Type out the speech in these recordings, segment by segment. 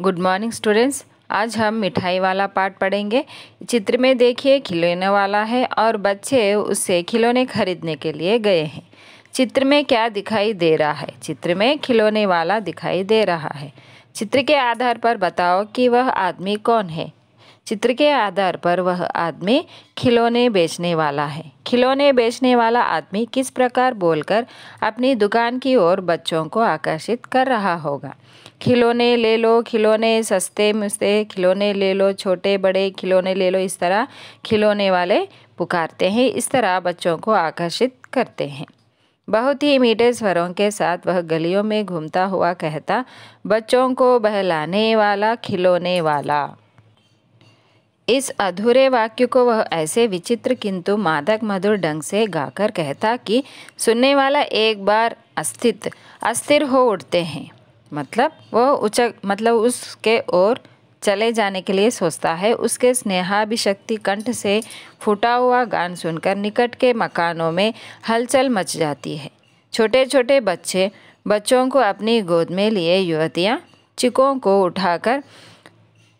good morning students आज हम मिठाई वाला पार्ट पढ़ेंगे चित्र में देखिए खिलौने वाला है और बच्चे उससे खिलौने खरीदने के लिए गए हैं चित्र में क्या दिखाई दे रहा है चित्र में खिलौने वाला दिखाई दे रहा है चित्र के आधार पर बताओ कि वह आदमी कौन है चित्र के आधार पर वह आदमी खिलौने बेचने वाला है खिलौने बेचने वाला आदमी किस प्रकार बोलकर अपनी दुकान की ओर बच्चों को आकर्षित कर रहा होगा खिलौने ले लो खिलौने सस्ते मुस्ते खिलौने ले लो छोटे बड़े खिलौने ले लो इस तरह खिलौने वाले पुकारते हैं इस तरह बच्चों को आकर्षित करते हैं बहुत ही मीठे स्वरों के साथ वह गलियों में घूमता हुआ कहता बच्चों को बहलाने वाला खिलौने वाला इस अधूरे वाक्य को वह ऐसे विचित्र किंतु मादक मधुर ढंग से गाकर कहता कि सुनने वाला एक बार अस्तित्व अस्थिर हो उठते हैं मतलब वह उचक मतलब उसके ओर चले जाने के लिए सोचता है उसके स्नेहाभिशक्ति कंठ से फूटा हुआ गान सुनकर निकट के मकानों में हलचल मच जाती है छोटे छोटे बच्चे बच्चों को अपनी गोद में लिए युवतियाँ चिकों को उठाकर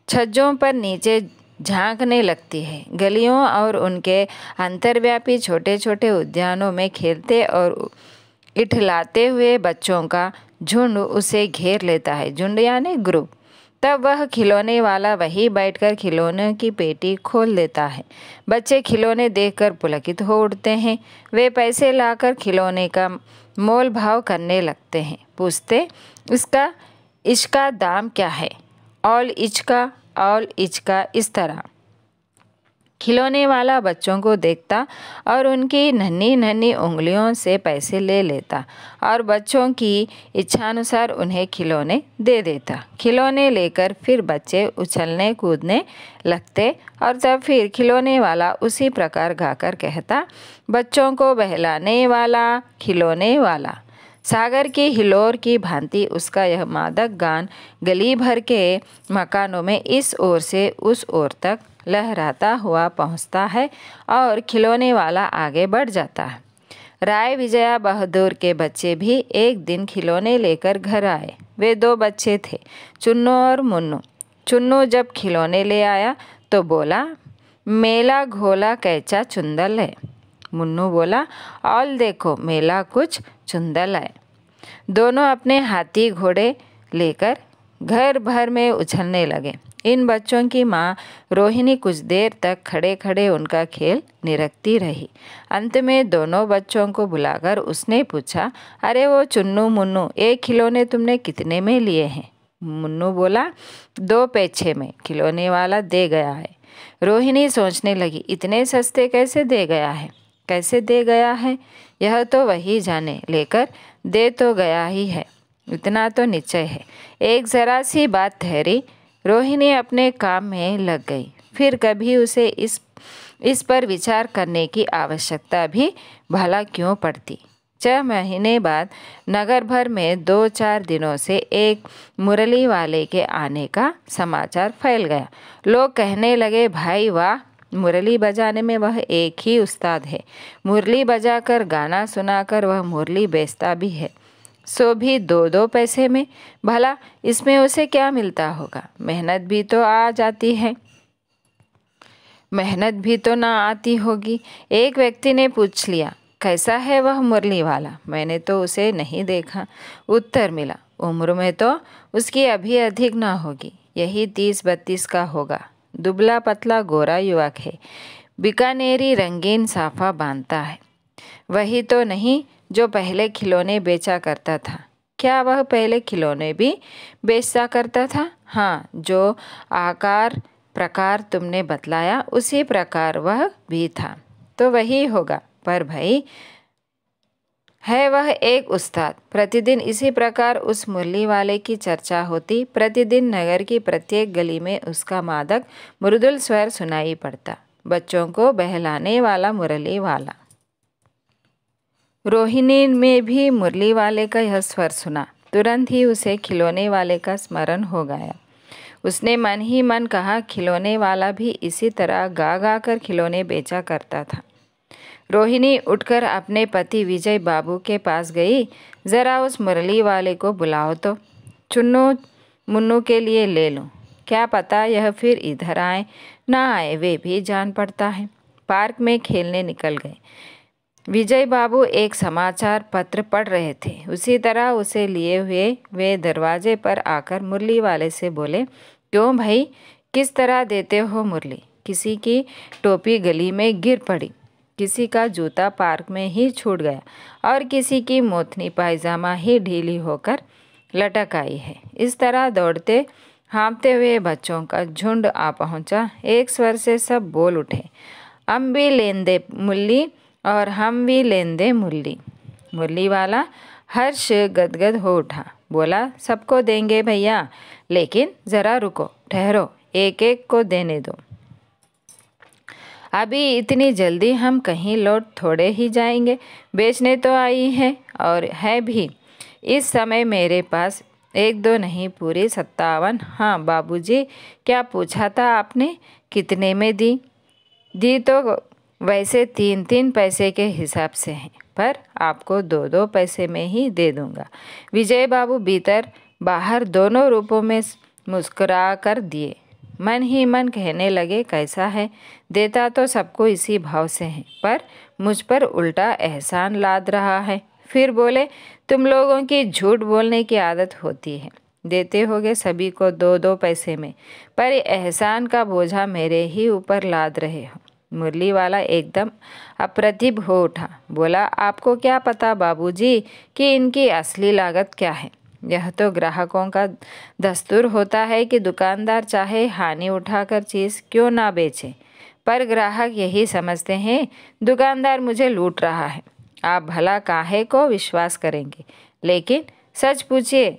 छज्जों पर नीचे झांकने लगती है गलियों और उनके अंतर्व्यापी छोटे छोटे उद्यानों में खेलते और इठलाते हुए बच्चों का झुंड उसे घेर लेता है झुंड यानी ग्रुप तब वह खिलौने वाला वही बैठकर खिलौने की पेटी खोल देता है बच्चे खिलौने देखकर पुलकित हो उठते हैं वे पैसे लाकर खिलौने का मोल भाव करने लगते हैं पूछते इसका इसका दाम क्या है ऑल इच का और इचका इस तरह खिलौने वाला बच्चों को देखता और उनकी नन्ही नन्ही उंगलियों से पैसे ले लेता और बच्चों की इच्छानुसार उन्हें खिलौने दे देता खिलौने लेकर फिर बच्चे उछलने कूदने लगते और तब फिर खिलौने वाला उसी प्रकार गाकर कहता बच्चों को बहलाने वाला खिलौने वाला सागर की हिलोर की भांति उसका यह मादक गान गली भर के मकानों में इस ओर से उस ओर तक लहराता हुआ पहुंचता है और खिलौने वाला आगे बढ़ जाता है राय विजया बहादुर के बच्चे भी एक दिन खिलौने लेकर घर आए वे दो बच्चे थे चुन्नु और मुन्नू चुन्नू जब खिलौने ले आया तो बोला मेला घोला कैचा चुंदल है मुन्नू बोला ऑल देखो मेला कुछ चुंदल है दोनों अपने हाथी घोड़े लेकर घर भर में उछलने लगे इन बच्चों की माँ रोहिणी कुछ देर तक खड़े खड़े उनका खेल निरखती रही अंत में दोनों बच्चों को बुलाकर उसने पूछा अरे वो चुन्नू मुन्नू एक खिलौने तुमने कितने में लिए हैं मुन्नू बोला दो पैछे में खिलौने वाला दे गया है रोहिणी सोचने लगी इतने सस्ते कैसे दे गया है कैसे दे गया है यह तो वही जाने लेकर दे तो गया ही है इतना तो निश्चय है एक ज़रा सी बात ठहरी रोहिणी अपने काम में लग गई फिर कभी उसे इस इस पर विचार करने की आवश्यकता भी भला क्यों पड़ती छह महीने बाद नगर भर में दो चार दिनों से एक मुरली वाले के आने का समाचार फैल गया लोग कहने लगे भाई वाह मुरली बजाने में वह एक ही उस्ताद है मुरली बजाकर गाना सुनाकर वह मुरली बेचता भी है सो भी दो दो पैसे में भला इसमें उसे क्या मिलता होगा मेहनत भी तो आ जाती है मेहनत भी तो ना आती होगी एक व्यक्ति ने पूछ लिया कैसा है वह मुरली वाला मैंने तो उसे नहीं देखा उत्तर मिला उम्र में तो उसकी अभी अधिक ना होगी यही तीस बत्तीस का होगा दुबला पतला गोरा युवक है बीकानेरी रंगीन साफा बांधता है वही तो नहीं जो पहले खिलौने बेचा करता था क्या वह पहले खिलौने भी बेचता करता था हाँ जो आकार प्रकार तुमने बतलाया उसी प्रकार वह भी था तो वही होगा पर भाई है वह एक उस्ताद प्रतिदिन इसी प्रकार उस मुरली वाले की चर्चा होती प्रतिदिन नगर की प्रत्येक गली में उसका मादक मृदुल स्वर सुनाई पड़ता बच्चों को बहलाने वाला मुरली वाला रोहिणी में भी मुरली वाले का यह स्वर सुना तुरंत ही उसे खिलौने वाले का स्मरण हो गया उसने मन ही मन कहा खिलौने वाला भी इसी तरह गा गा कर खिलौने बेचा करता था रोहिणी उठकर अपने पति विजय बाबू के पास गई ज़रा उस मुरली वाले को बुलाओ तो चुन्नु मुन्नु के लिए ले लो क्या पता यह फिर इधर आए ना आए वे भी जान पड़ता है पार्क में खेलने निकल गए विजय बाबू एक समाचार पत्र पढ़ रहे थे उसी तरह उसे लिए हुए वे दरवाजे पर आकर मुरली वाले से बोले क्यों भाई किस तरह देते हो मुरली किसी की टोपी गली में गिर पड़ी किसी का जूता पार्क में ही छूट गया और किसी की मोथनी पायजामा ही ढीली होकर लटक आई है इस तरह दौड़ते हाँपते हुए बच्चों का झुंड आ पहुंचा एक स्वर से सब बोल उठे हम भी लेंदे मुल्ली और हम भी लेंदे मुल्ली मुल्ली वाला हर्ष गदगद हो उठा बोला सबको देंगे भैया लेकिन ज़रा रुको ठहरो एक एक को देने दो अभी इतनी जल्दी हम कहीं लौट थोड़े ही जाएंगे बेचने तो आई है और है भी इस समय मेरे पास एक दो नहीं पूरी सत्तावन हाँ बाबूजी क्या पूछा था आपने कितने में दी दी तो वैसे तीन तीन पैसे के हिसाब से हैं पर आपको दो दो पैसे में ही दे दूंगा विजय बाबू भीतर बाहर दोनों रूपों में मुस्कुरा कर दिए मन ही मन कहने लगे कैसा है देता तो सबको इसी भाव से है पर मुझ पर उल्टा एहसान लाद रहा है फिर बोले तुम लोगों की झूठ बोलने की आदत होती है देते होगे सभी को दो दो पैसे में पर एहसान का बोझा मेरे ही ऊपर लाद रहे हो मुरली वाला एकदम अप्रतिभ हो उठा बोला आपको क्या पता बाबूजी कि इनकी असली लागत क्या है यह तो ग्राहकों का दस्तूर होता है कि दुकानदार चाहे हानि उठाकर चीज़ क्यों ना बेचे पर ग्राहक यही समझते हैं दुकानदार मुझे लूट रहा है आप भला काहे को विश्वास करेंगे लेकिन सच पूछिए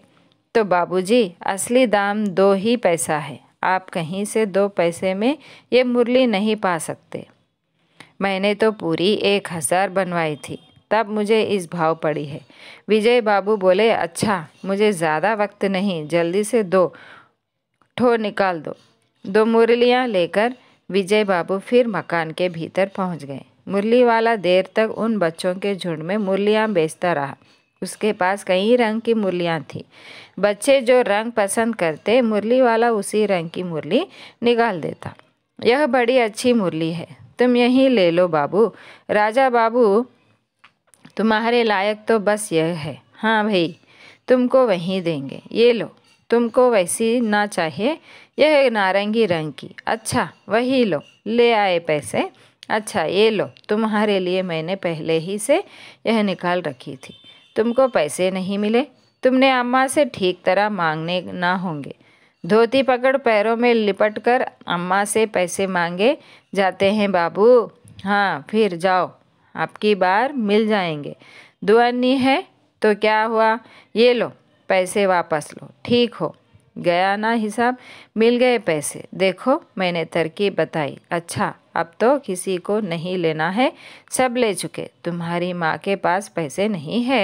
तो बाबूजी असली दाम दो ही पैसा है आप कहीं से दो पैसे में ये मुरली नहीं पा सकते मैंने तो पूरी एक हज़ार बनवाई थी तब मुझे इस भाव पड़ी है विजय बाबू बोले अच्छा मुझे ज़्यादा वक्त नहीं जल्दी से दो ठो निकाल दो दो मुरलियाँ लेकर विजय बाबू फिर मकान के भीतर पहुँच गए मुरली वाला देर तक उन बच्चों के झुंड में मुरलियाँ बेचता रहा उसके पास कई रंग की मुरलियाँ थीं बच्चे जो रंग पसंद करते मुरली वाला उसी रंग की मुरली निकाल देता यह बड़ी अच्छी मुरली है तुम यहीं ले लो बाबू राजा बाबू तुम्हारे लायक तो बस यह है हाँ भाई तुमको वहीं देंगे ये लो तुमको वैसी ना चाहिए यह नारंगी रंग की अच्छा वही लो ले आए पैसे अच्छा ये लो तुम्हारे लिए मैंने पहले ही से यह निकाल रखी थी तुमको पैसे नहीं मिले तुमने अम्मा से ठीक तरह मांगने ना होंगे धोती पकड़ पैरों में लिपट कर अम्मा से पैसे मांगे जाते हैं बाबू हाँ फिर जाओ आपकी बार मिल जाएंगे दुआनी है तो क्या हुआ ये लो पैसे वापस लो ठीक हो गया ना हिसाब मिल गए पैसे देखो मैंने तरकीब बताई अच्छा अब तो किसी को नहीं लेना है सब ले चुके तुम्हारी माँ के पास पैसे नहीं है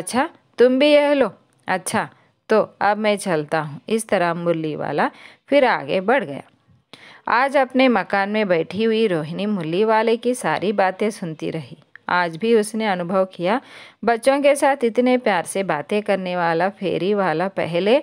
अच्छा तुम भी यह लो अच्छा तो अब मैं चलता हूँ इस तरह मुरली वाला फिर आगे बढ़ गया आज अपने मकान में बैठी हुई रोहिणी मुरली वाले की सारी बातें सुनती रही आज भी उसने अनुभव किया बच्चों के साथ इतने प्यार से बातें करने वाला फेरी वाला पहले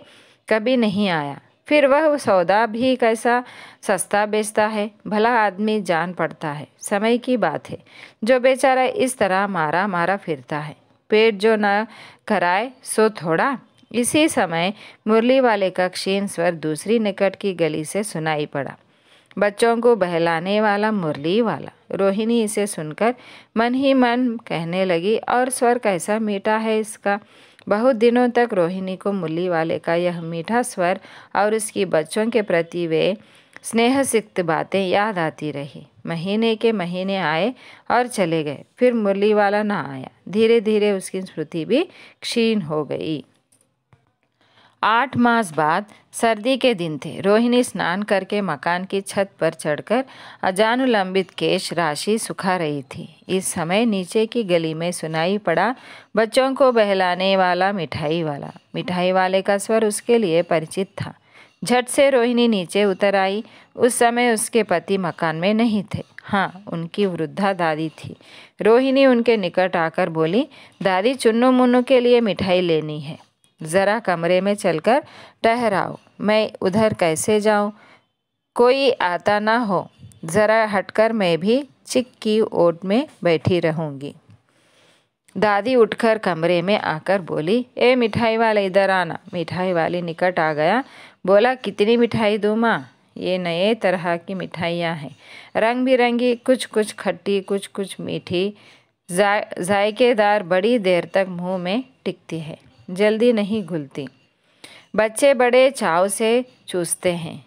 कभी नहीं आया फिर वह सौदा भी कैसा सस्ता बेचता है भला आदमी जान पड़ता है समय की बात है जो बेचारा इस तरह मारा मारा फिरता है पेट जो न कराए सो थोड़ा इसी समय मुरली वाले का क्षीण स्वर दूसरी निकट की गली से सुनाई पड़ा बच्चों को बहलाने वाला मुरली वाला रोहिणी इसे सुनकर मन ही मन कहने लगी और स्वर कैसा मीठा है इसका बहुत दिनों तक रोहिणी को मुरली वाले का यह मीठा स्वर और उसकी बच्चों के प्रति वे स्नेह सिक्त बातें याद आती रही महीने के महीने आए और चले गए फिर मुरली वाला ना आया धीरे धीरे उसकी स्मृति भी क्षीण हो गई आठ मास बाद सर्दी के दिन थे रोहिणी स्नान करके मकान की छत पर चढ़कर अजानुलंबित केश राशि सुखा रही थी इस समय नीचे की गली में सुनाई पड़ा बच्चों को बहलाने वाला मिठाई वाला मिठाई वाले का स्वर उसके लिए परिचित था झट से रोहिणी नीचे उतर आई उस समय उसके पति मकान में नहीं थे हाँ उनकी वृद्धा दादी थी रोहिणी उनके निकट आकर बोली दादी चुन्नू मुन्नू के लिए मिठाई लेनी है ज़रा कमरे में चलकर ठहराओ मैं उधर कैसे जाऊँ कोई आता ना हो ज़रा हटकर मैं भी चिक की ओट में बैठी रहूँगी दादी उठकर कमरे में आकर बोली ए मिठाई वाले इधर आना मिठाई वाले निकट आ गया बोला कितनी मिठाई दूँ माँ ये नए तरह की मिठाइयाँ हैं रंग बिरंगी कुछ कुछ खट्टी कुछ कुछ मीठी जायकेदार बड़ी देर तक मुंह में टिकती है जल्दी नहीं घुलती बच्चे बड़े चाव से चूसते हैं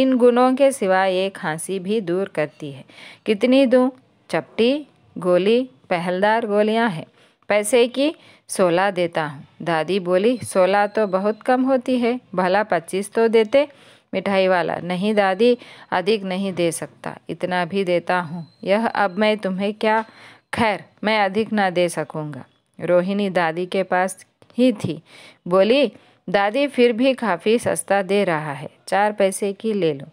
इन गुणों के सिवा ये खांसी भी दूर करती है कितनी दूँ चपटी गोली पहलदार गोलियां हैं पैसे की सोलह देता हूँ दादी बोली सोलह तो बहुत कम होती है भला पच्चीस तो देते मिठाई वाला नहीं दादी अधिक नहीं दे सकता इतना भी देता हूँ यह अब मैं तुम्हें क्या खैर मैं अधिक ना दे सकूँगा रोहिणी दादी के पास ही थी बोली दादी फिर भी काफ़ी सस्ता दे रहा है चार पैसे की ले लो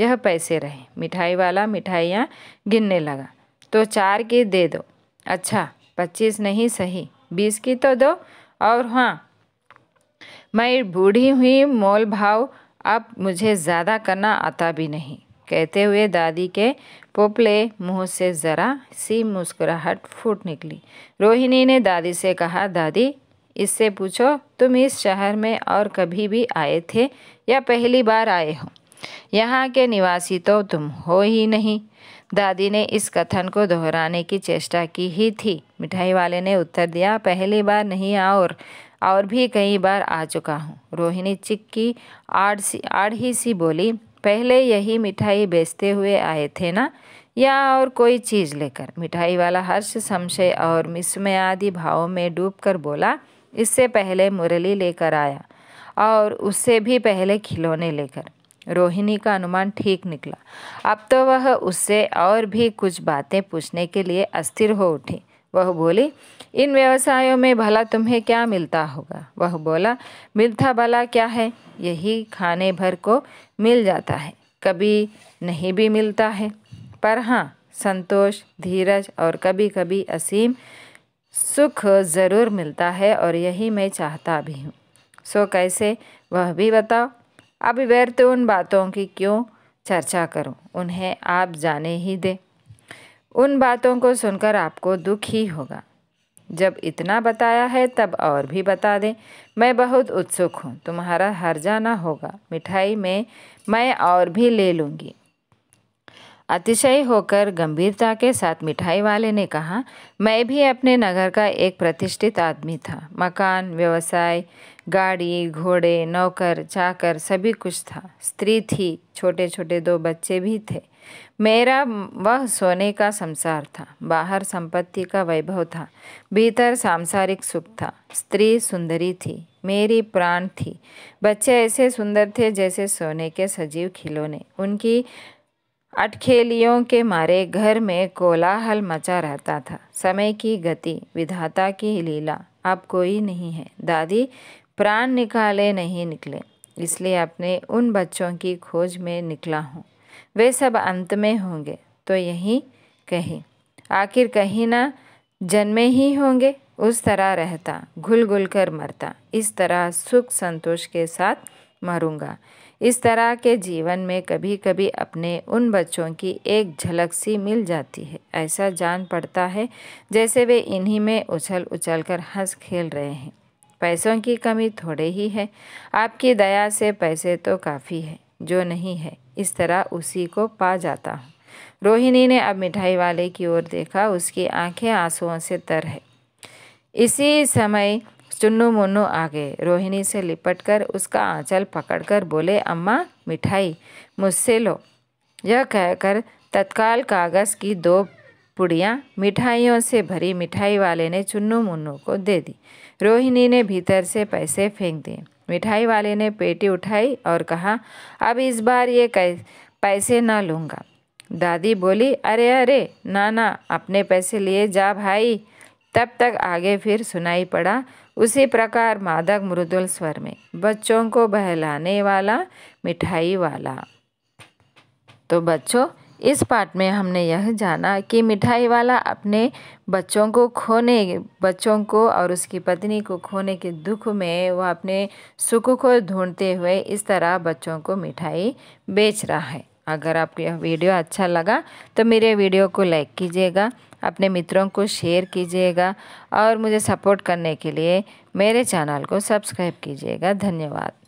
यह पैसे रहे मिठाई वाला मिठाइयाँ गिनने लगा तो चार की दे दो अच्छा पच्चीस नहीं सही बीस की तो दो और हाँ मैं बूढ़ी हुई मोल भाव अब मुझे ज़्यादा करना आता भी नहीं कहते हुए दादी के पोपले मुंह से ज़रा सी मुस्कुराहट फूट निकली रोहिणी ने दादी से कहा दादी इससे पूछो तुम इस शहर में और कभी भी आए थे या पहली बार आए हो यहाँ के निवासी तो तुम हो ही नहीं दादी ने इस कथन को दोहराने की चेष्टा की ही थी मिठाई वाले ने उत्तर दिया पहली बार नहीं और और भी कई बार आ चुका हूँ रोहिणी चिक्की आड़ सी आड़ ही सी बोली पहले यही मिठाई बेचते हुए आए थे ना या और कोई चीज़ लेकर मिठाई वाला हर्ष संशय और मिस्मय आदि भावों में डूबकर बोला इससे पहले मुरली लेकर आया और उससे भी पहले खिलौने लेकर रोहिणी का अनुमान ठीक निकला अब तो वह उससे और भी कुछ बातें पूछने के लिए अस्थिर हो उठी वह बोली इन व्यवसायों में भला तुम्हें क्या मिलता होगा वह बोला मिलता भला क्या है यही खाने भर को मिल जाता है कभी नहीं भी मिलता है पर हाँ संतोष धीरज और कभी कभी असीम सुख ज़रूर मिलता है और यही मैं चाहता भी हूँ सो कैसे वह भी बताओ अब व्यर्थ उन बातों की क्यों चर्चा करूँ उन्हें आप जाने ही दें उन बातों को सुनकर आपको दुख ही होगा जब इतना बताया है तब और भी बता दें मैं बहुत उत्सुक हूँ तुम्हारा हर जाना होगा मिठाई में मैं और भी ले लूँगी अतिशय होकर गंभीरता के साथ मिठाई वाले ने कहा मैं भी अपने नगर का एक प्रतिष्ठित आदमी था मकान व्यवसाय गाड़ी घोड़े नौकर चाकर सभी कुछ था स्त्री थी छोटे छोटे दो बच्चे भी थे मेरा वह सोने का संसार था बाहर संपत्ति का वैभव था भीतर सांसारिक सुख था स्त्री सुंदरी थी मेरी प्राण थी बच्चे ऐसे सुंदर थे जैसे सोने के सजीव खिलौने उनकी अटखेलियों के मारे घर में कोलाहल मचा रहता था समय की गति विधाता की लीला अब कोई नहीं है दादी प्राण निकाले नहीं निकले इसलिए अपने उन बच्चों की खोज में निकला हूँ वे सब अंत में होंगे तो यही कहे आखिर कहीं ना जन्मे ही होंगे उस तरह रहता घुल घुल कर मरता इस तरह सुख संतोष के साथ मरूंगा इस तरह के जीवन में कभी कभी अपने उन बच्चों की एक झलक सी मिल जाती है ऐसा जान पड़ता है जैसे वे इन्हीं में उछल उछल कर हंस खेल रहे हैं पैसों की कमी थोड़े ही है आपकी दया से पैसे तो काफ़ी है जो नहीं है इस तरह उसी को पा जाता हूँ रोहिणी ने अब मिठाई वाले की ओर देखा उसकी आंखें आंसुओं से तर है इसी समय चुन्नू मुन्नू आ गए रोहिणी से लिपटकर उसका आंचल पकड़कर बोले अम्मा मिठाई मुझसे लो यह कहकर तत्काल कागज़ की दो पुड़ियाँ मिठाइयों से भरी मिठाई वाले ने चुन्नु मुन्नू को दे दी रोहिणी ने भीतर से पैसे फेंक दिए मिठाई वाले ने पेटी उठाई और कहा अब इस बार ये पैसे ना लूँगा दादी बोली अरे अरे ना ना अपने पैसे लिए जा भाई तब तक आगे फिर सुनाई पड़ा उसी प्रकार मादक मृदुल स्वर में बच्चों को बहलाने वाला मिठाई वाला तो बच्चों इस पाठ में हमने यह जाना कि मिठाई वाला अपने बच्चों को खोने बच्चों को और उसकी पत्नी को खोने के दुख में वह अपने सुख को ढूंढते हुए इस तरह बच्चों को मिठाई बेच रहा है अगर आपको यह वीडियो अच्छा लगा तो मेरे वीडियो को लाइक कीजिएगा अपने मित्रों को शेयर कीजिएगा और मुझे सपोर्ट करने के लिए मेरे चैनल को सब्सक्राइब कीजिएगा धन्यवाद